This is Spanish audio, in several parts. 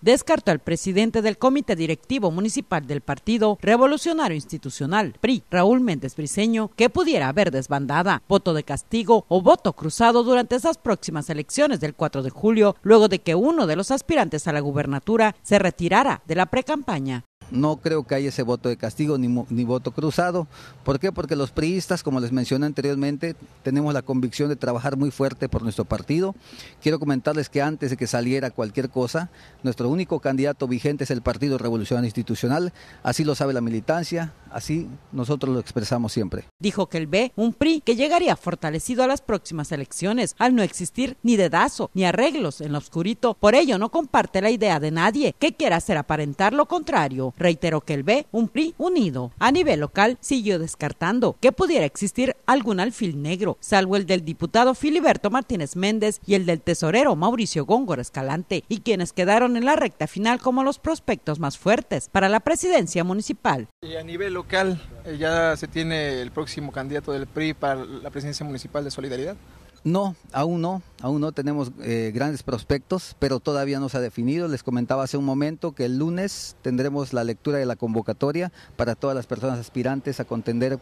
descartó al presidente del Comité Directivo Municipal del Partido Revolucionario Institucional, PRI, Raúl Méndez Briseño, que pudiera haber desbandada, voto de castigo o voto cruzado durante esas próximas elecciones del 4 de julio, luego de que uno de los aspirantes a la gubernatura se retirara de la precampaña no creo que haya ese voto de castigo ni, voto cruzado. ¿Por qué? Porque los priistas, como les mencioné anteriormente, tenemos la convicción de trabajar muy fuerte por nuestro partido. Quiero comentarles que antes de que saliera cualquier cosa, nuestro único candidato vigente es el Partido Revolucionario Institucional, así lo sabe la militancia, Así nosotros lo expresamos siempre. Dijo que el B, un PRI que llegaría fortalecido a las próximas elecciones al no existir ni dedazo ni arreglos en lo oscurito. Por ello no comparte la idea de nadie que quiera hacer aparentar lo contrario. Reiteró que el B, un PRI unido a nivel local, siguió descartando que pudiera existir algún alfil negro, salvo el del diputado Filiberto Martínez Méndez y el del tesorero Mauricio Góngora Escalante, y quienes quedaron en la recta final como los prospectos más fuertes para la presidencia municipal. Y a nivel local eh, ya se tiene el próximo candidato del PRI para la presidencia municipal de Solidaridad? No, aún no, aún no tenemos eh, grandes prospectos, pero todavía no se ha definido. Les comentaba hace un momento que el lunes tendremos la lectura de la convocatoria para todas las personas aspirantes a contender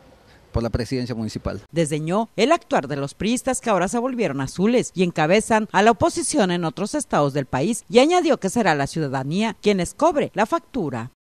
por la presidencia municipal. Desdeñó el actuar de los priistas que ahora se volvieron azules y encabezan a la oposición en otros estados del país y añadió que será la ciudadanía quienes cobre la factura.